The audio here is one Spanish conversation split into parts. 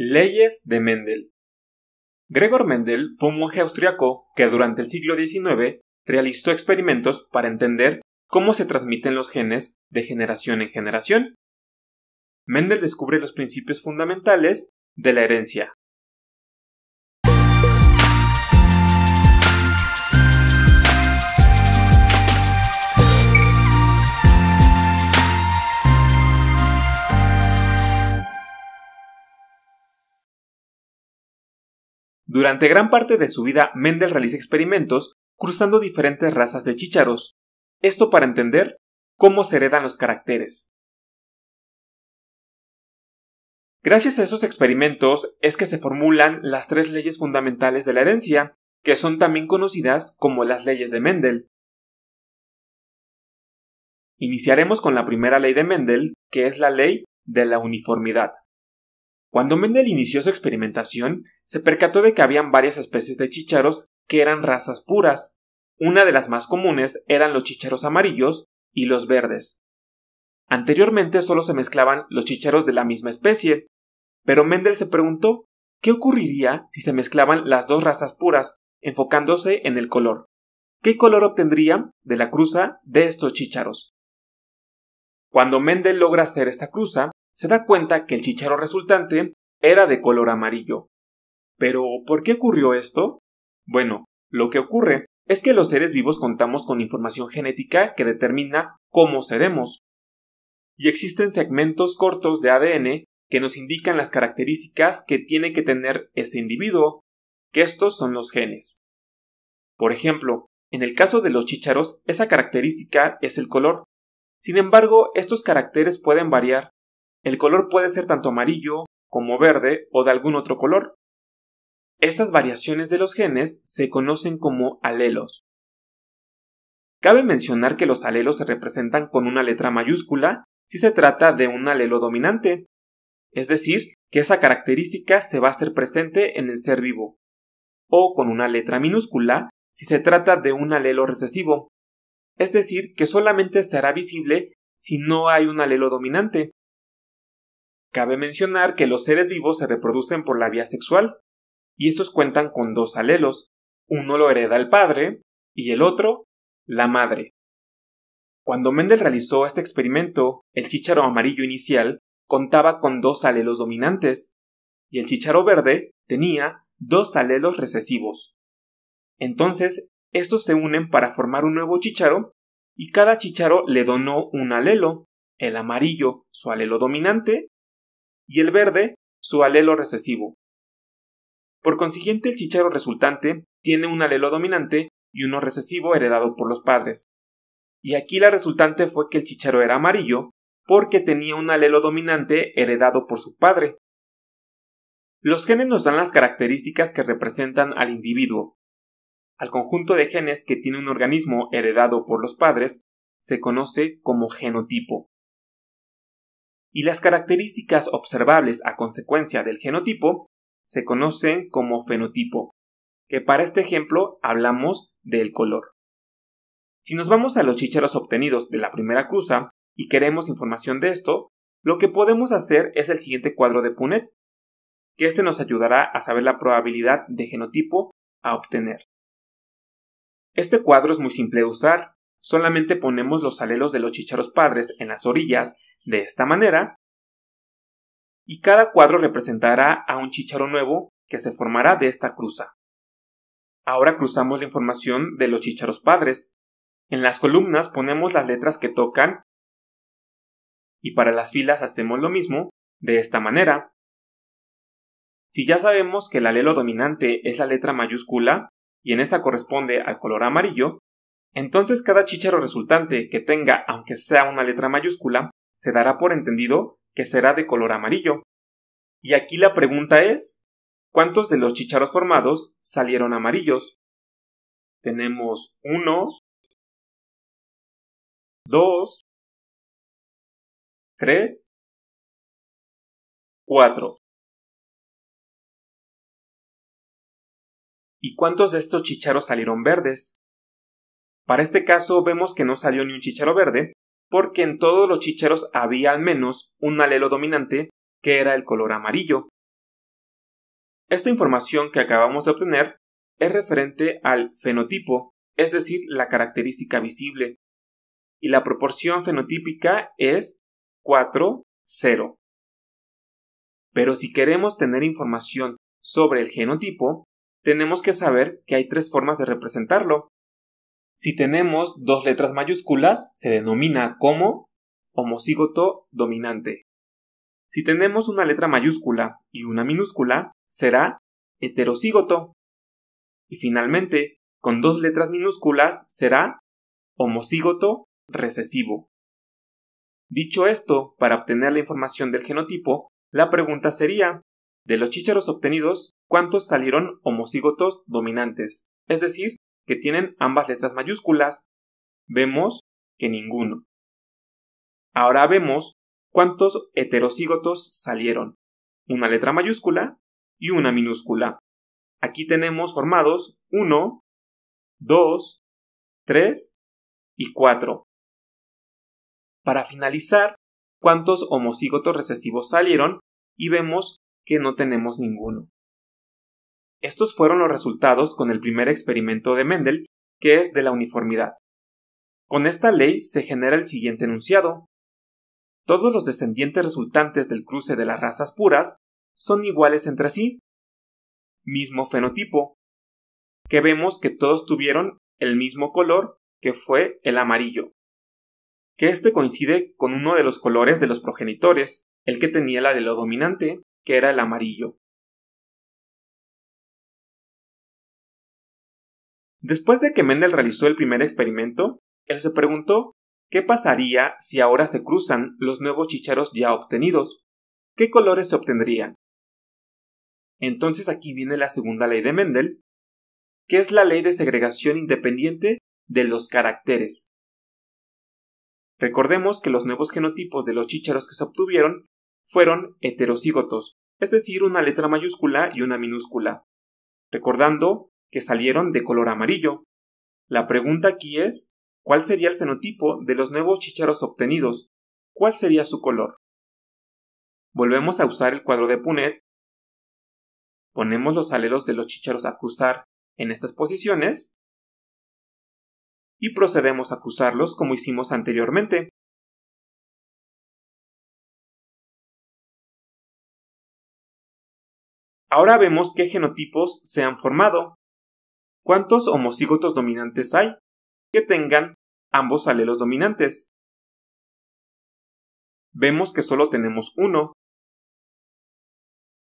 Leyes de Mendel. Gregor Mendel fue un monje austriaco que durante el siglo XIX realizó experimentos para entender cómo se transmiten los genes de generación en generación. Mendel descubre los principios fundamentales de la herencia, Durante gran parte de su vida, Mendel realiza experimentos cruzando diferentes razas de chícharos, esto para entender cómo se heredan los caracteres. Gracias a esos experimentos es que se formulan las tres leyes fundamentales de la herencia, que son también conocidas como las leyes de Mendel. Iniciaremos con la primera ley de Mendel, que es la ley de la uniformidad. Cuando Mendel inició su experimentación, se percató de que había varias especies de chicharos que eran razas puras. Una de las más comunes eran los chicharos amarillos y los verdes. Anteriormente solo se mezclaban los chicharos de la misma especie, pero Mendel se preguntó qué ocurriría si se mezclaban las dos razas puras, enfocándose en el color. ¿Qué color obtendría de la cruza de estos chicharos? Cuando Mendel logra hacer esta cruza, se da cuenta que el chicharo resultante era de color amarillo. Pero, ¿por qué ocurrió esto? Bueno, lo que ocurre es que los seres vivos contamos con información genética que determina cómo seremos. Y existen segmentos cortos de ADN que nos indican las características que tiene que tener ese individuo, que estos son los genes. Por ejemplo, en el caso de los chícharos, esa característica es el color. Sin embargo, estos caracteres pueden variar el color puede ser tanto amarillo como verde o de algún otro color. Estas variaciones de los genes se conocen como alelos. Cabe mencionar que los alelos se representan con una letra mayúscula si se trata de un alelo dominante, es decir, que esa característica se va a hacer presente en el ser vivo, o con una letra minúscula si se trata de un alelo recesivo, es decir, que solamente será visible si no hay un alelo dominante. Cabe mencionar que los seres vivos se reproducen por la vía sexual, y estos cuentan con dos alelos, uno lo hereda el padre y el otro la madre. Cuando Mendel realizó este experimento, el chícharo amarillo inicial contaba con dos alelos dominantes y el chícharo verde tenía dos alelos recesivos. Entonces, estos se unen para formar un nuevo chícharo y cada chícharo le donó un alelo, el amarillo su alelo dominante y el verde su alelo recesivo. Por consiguiente, el chicharo resultante tiene un alelo dominante y uno recesivo heredado por los padres. Y aquí la resultante fue que el chicharo era amarillo porque tenía un alelo dominante heredado por su padre. Los genes nos dan las características que representan al individuo. Al conjunto de genes que tiene un organismo heredado por los padres se conoce como genotipo y las características observables a consecuencia del genotipo se conocen como fenotipo, que para este ejemplo hablamos del color. Si nos vamos a los chícharos obtenidos de la primera cruza y queremos información de esto, lo que podemos hacer es el siguiente cuadro de Punnett, que este nos ayudará a saber la probabilidad de genotipo a obtener. Este cuadro es muy simple de usar, solamente ponemos los alelos de los chícharos padres en las orillas de esta manera, y cada cuadro representará a un chicharo nuevo que se formará de esta cruza. Ahora cruzamos la información de los chicharos padres. En las columnas ponemos las letras que tocan y para las filas hacemos lo mismo de esta manera. Si ya sabemos que el alelo dominante es la letra mayúscula y en esta corresponde al color amarillo, entonces cada chicharo resultante que tenga aunque sea una letra mayúscula se dará por entendido que será de color amarillo. Y aquí la pregunta es, ¿cuántos de los chicharos formados salieron amarillos? Tenemos 1, 2, 3, 4. ¿Y cuántos de estos chicharos salieron verdes? Para este caso vemos que no salió ni un chicharo verde, porque en todos los chicheros había al menos un alelo dominante que era el color amarillo. Esta información que acabamos de obtener es referente al fenotipo, es decir, la característica visible, y la proporción fenotípica es 4:0. Pero si queremos tener información sobre el genotipo, tenemos que saber que hay tres formas de representarlo. Si tenemos dos letras mayúsculas, se denomina como homocigoto dominante. Si tenemos una letra mayúscula y una minúscula, será heterocigoto. Y finalmente, con dos letras minúsculas, será homocigoto recesivo. Dicho esto, para obtener la información del genotipo, la pregunta sería, de los chícharos obtenidos, ¿cuántos salieron homocigotos dominantes? Es decir, que tienen ambas letras mayúsculas? Vemos que ninguno. Ahora vemos cuántos heterocigotos salieron. Una letra mayúscula y una minúscula. Aquí tenemos formados 1, 2, 3 y 4. Para finalizar, cuántos homocigotos recesivos salieron y vemos que no tenemos ninguno. Estos fueron los resultados con el primer experimento de Mendel, que es de la uniformidad. Con esta ley se genera el siguiente enunciado. Todos los descendientes resultantes del cruce de las razas puras son iguales entre sí. Mismo fenotipo, que vemos que todos tuvieron el mismo color, que fue el amarillo, que este coincide con uno de los colores de los progenitores, el que tenía la de lo dominante, que era el amarillo. Después de que Mendel realizó el primer experimento, él se preguntó qué pasaría si ahora se cruzan los nuevos chicharos ya obtenidos. ¿Qué colores se obtendrían? Entonces aquí viene la segunda ley de Mendel, que es la ley de segregación independiente de los caracteres. Recordemos que los nuevos genotipos de los chícharos que se obtuvieron fueron heterocigotos, es decir, una letra mayúscula y una minúscula. Recordando que salieron de color amarillo. La pregunta aquí es, ¿cuál sería el fenotipo de los nuevos chicharos obtenidos? ¿Cuál sería su color? Volvemos a usar el cuadro de Punet. Ponemos los alelos de los chicharos a cruzar en estas posiciones y procedemos a cruzarlos como hicimos anteriormente. Ahora vemos qué genotipos se han formado. ¿Cuántos homocigotos dominantes hay? Que tengan ambos alelos dominantes. Vemos que solo tenemos uno.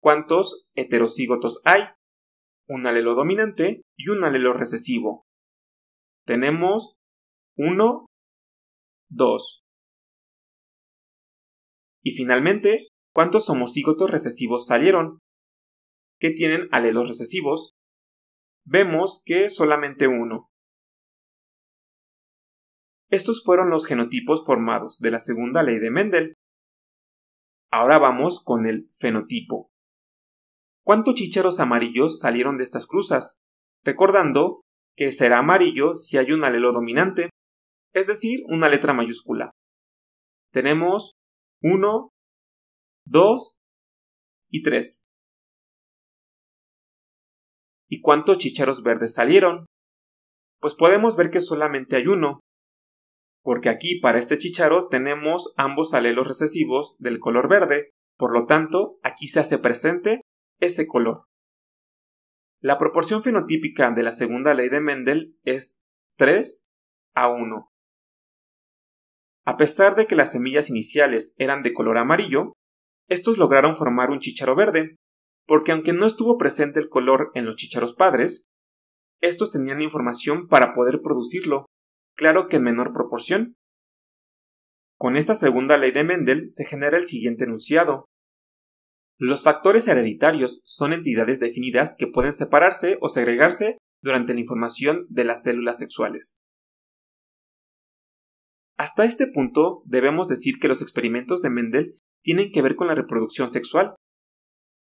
¿Cuántos heterocigotos hay? Un alelo dominante y un alelo recesivo. Tenemos uno, dos. Y finalmente, ¿cuántos homocigotos recesivos salieron? Que tienen alelos recesivos vemos que solamente uno. Estos fueron los genotipos formados de la segunda ley de Mendel. Ahora vamos con el fenotipo. ¿Cuántos chícharos amarillos salieron de estas cruzas? Recordando que será amarillo si hay un alelo dominante, es decir, una letra mayúscula. Tenemos uno, dos y tres. ¿Y cuántos chicharos verdes salieron? Pues podemos ver que solamente hay uno, porque aquí para este chicharo tenemos ambos alelos recesivos del color verde, por lo tanto, aquí se hace presente ese color. La proporción fenotípica de la segunda ley de Mendel es 3 a 1. A pesar de que las semillas iniciales eran de color amarillo, estos lograron formar un chicharo verde, porque aunque no estuvo presente el color en los chicharos padres, estos tenían información para poder producirlo, claro que en menor proporción. Con esta segunda ley de Mendel se genera el siguiente enunciado. Los factores hereditarios son entidades definidas que pueden separarse o segregarse durante la información de las células sexuales. Hasta este punto debemos decir que los experimentos de Mendel tienen que ver con la reproducción sexual,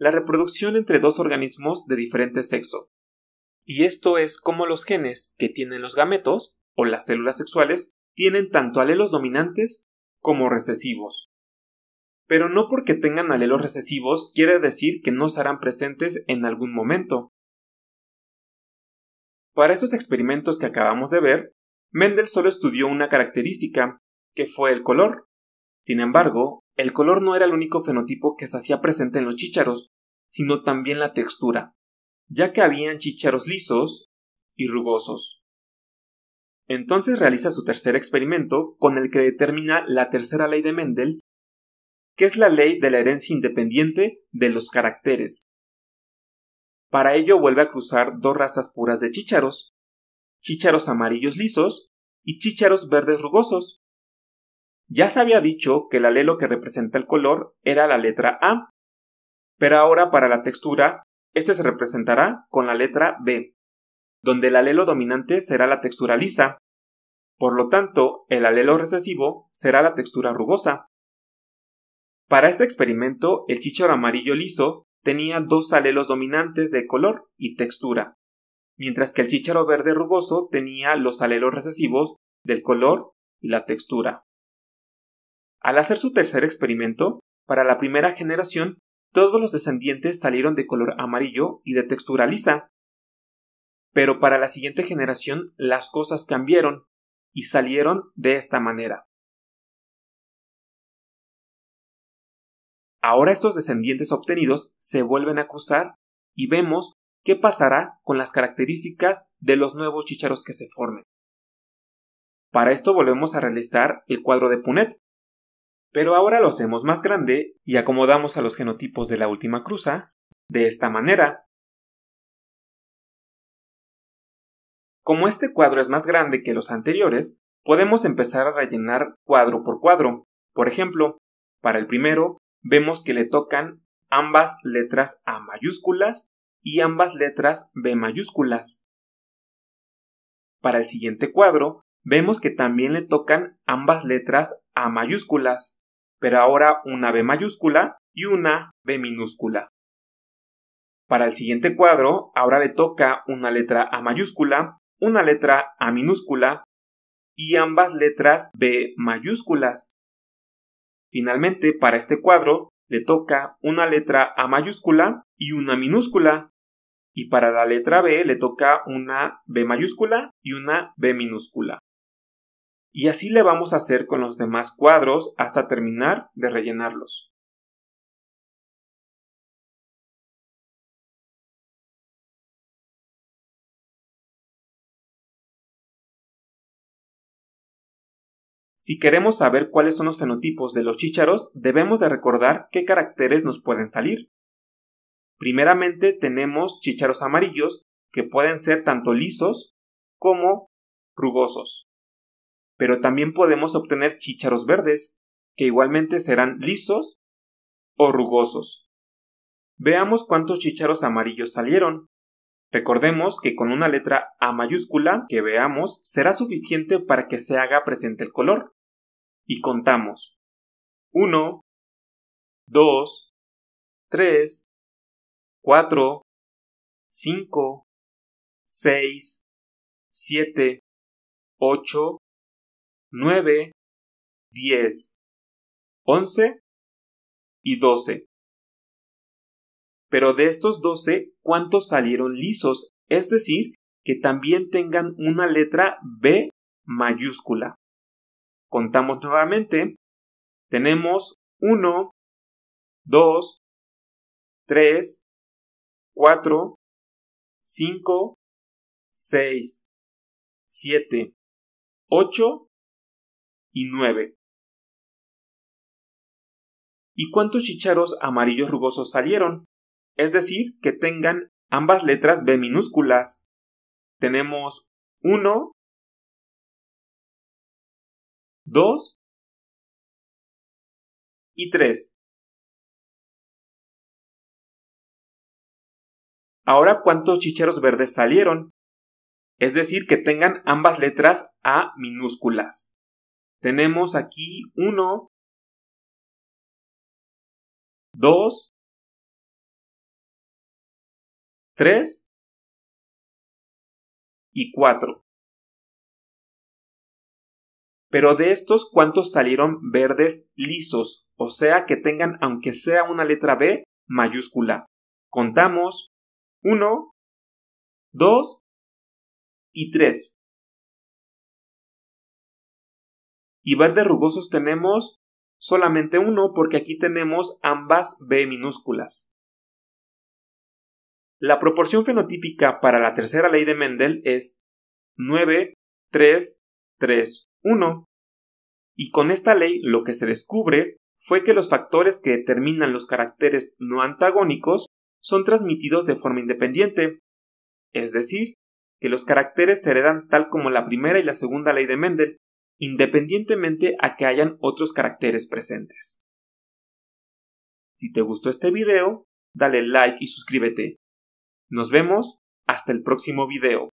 la reproducción entre dos organismos de diferente sexo. Y esto es como los genes que tienen los gametos, o las células sexuales, tienen tanto alelos dominantes como recesivos. Pero no porque tengan alelos recesivos quiere decir que no serán presentes en algún momento. Para estos experimentos que acabamos de ver, Mendel solo estudió una característica, que fue el color. Sin embargo, el color no era el único fenotipo que se hacía presente en los chícharos, sino también la textura, ya que habían chícharos lisos y rugosos. Entonces realiza su tercer experimento con el que determina la tercera ley de Mendel, que es la ley de la herencia independiente de los caracteres. Para ello vuelve a cruzar dos razas puras de chícharos, chícharos amarillos lisos y chícharos verdes rugosos, ya se había dicho que el alelo que representa el color era la letra A, pero ahora para la textura, este se representará con la letra B, donde el alelo dominante será la textura lisa. Por lo tanto, el alelo recesivo será la textura rugosa. Para este experimento, el chícharo amarillo liso tenía dos alelos dominantes de color y textura, mientras que el chícharo verde rugoso tenía los alelos recesivos del color y la textura. Al hacer su tercer experimento, para la primera generación, todos los descendientes salieron de color amarillo y de textura lisa. Pero para la siguiente generación las cosas cambiaron y salieron de esta manera. Ahora estos descendientes obtenidos se vuelven a cruzar y vemos qué pasará con las características de los nuevos chicharos que se formen. Para esto volvemos a realizar el cuadro de Punet, pero ahora lo hacemos más grande y acomodamos a los genotipos de la última cruza de esta manera. Como este cuadro es más grande que los anteriores, podemos empezar a rellenar cuadro por cuadro. Por ejemplo, para el primero, vemos que le tocan ambas letras A mayúsculas y ambas letras B mayúsculas. Para el siguiente cuadro, vemos que también le tocan ambas letras A mayúsculas pero ahora una B mayúscula y una B minúscula. Para el siguiente cuadro, ahora le toca una letra A mayúscula, una letra A minúscula y ambas letras B mayúsculas. Finalmente, para este cuadro, le toca una letra A mayúscula y una minúscula. Y para la letra B le toca una B mayúscula y una B minúscula. Y así le vamos a hacer con los demás cuadros hasta terminar de rellenarlos. Si queremos saber cuáles son los fenotipos de los chícharos, debemos de recordar qué caracteres nos pueden salir. Primeramente tenemos chícharos amarillos, que pueden ser tanto lisos como rugosos pero también podemos obtener chícharos verdes, que igualmente serán lisos o rugosos. Veamos cuántos chícharos amarillos salieron. Recordemos que con una letra A mayúscula que veamos será suficiente para que se haga presente el color. Y contamos. 1, 2, 3, 4, 5, 6, 7, 8, 9, 10, 11 y 12. Pero de estos 12, ¿cuántos salieron lisos? Es decir, que también tengan una letra B mayúscula. Contamos nuevamente. Tenemos 1, 2, 3, 4, 5, 6, 7, 8 y nueve. ¿Y cuántos chicharos amarillos rugosos salieron? Es decir, que tengan ambas letras B minúsculas. Tenemos 1, 2 y 3. Ahora, ¿cuántos chicharos verdes salieron? Es decir, que tengan ambas letras A minúsculas. Tenemos aquí 1, 2, 3 y 4. Pero de estos, ¿cuántos salieron verdes lisos? O sea, que tengan aunque sea una letra B mayúscula. Contamos 1, 2 y 3. Y verde rugosos tenemos solamente uno porque aquí tenemos ambas B minúsculas. La proporción fenotípica para la tercera ley de Mendel es 9, 3, 3, 1. Y con esta ley lo que se descubre fue que los factores que determinan los caracteres no antagónicos son transmitidos de forma independiente, es decir, que los caracteres se heredan tal como la primera y la segunda ley de Mendel, independientemente a que hayan otros caracteres presentes. Si te gustó este video, dale like y suscríbete. Nos vemos hasta el próximo video.